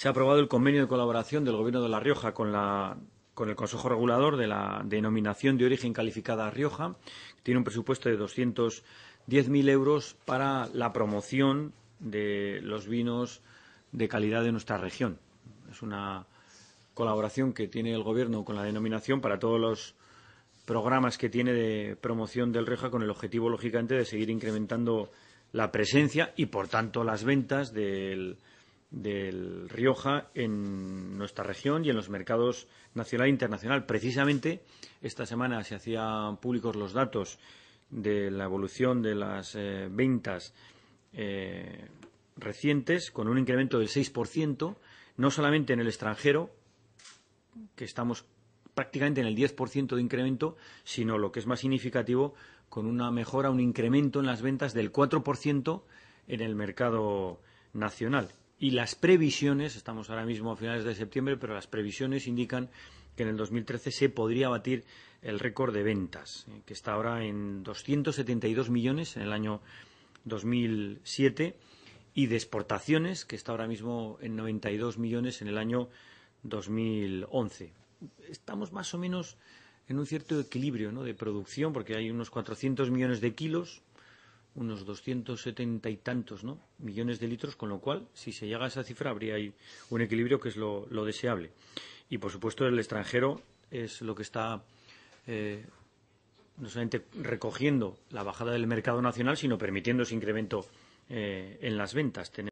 se ha aprobado el convenio de colaboración del Gobierno de La Rioja con el Consejo Regulador de la Denominación de Origen Calificada Rioja, tiene un presupuesto de 210.000 euros para la promoción de los vinos de calidad de nuestra región. Es una colaboración que tiene el Gobierno con la denominación para todos los programas que tiene de promoción del Rioja con el objetivo, lógicamente, de seguir incrementando la presencia y, por tanto, las ventas del del Rioja en nuestra región y en los mercados nacional e internacional. Precisamente esta semana se hacían públicos los datos de la evolución de las eh, ventas eh, recientes con un incremento del 6%, no solamente en el extranjero, que estamos prácticamente en el 10% de incremento, sino lo que es más significativo, con una mejora, un incremento en las ventas del 4% en el mercado nacional y las previsiones, estamos ahora mismo a finales de septiembre, pero las previsiones indican que en el 2013 se podría batir el récord de ventas, eh, que está ahora en 272 millones en el año 2007 y de exportaciones, que está ahora mismo en 92 millones en el año 2011. Estamos más o menos en un cierto equilibrio ¿no? de producción, porque hay unos 400 millones de kilos unos 270 y tantos ¿no? millones de litros, con lo cual, si se llega a esa cifra, habría un equilibrio que es lo, deseable. Y, por supuesto, el extranjero es lo que está eh, no solamente recogiendo la bajada del mercado nacional, sino permitiendo ese incremento eh, en las ventas.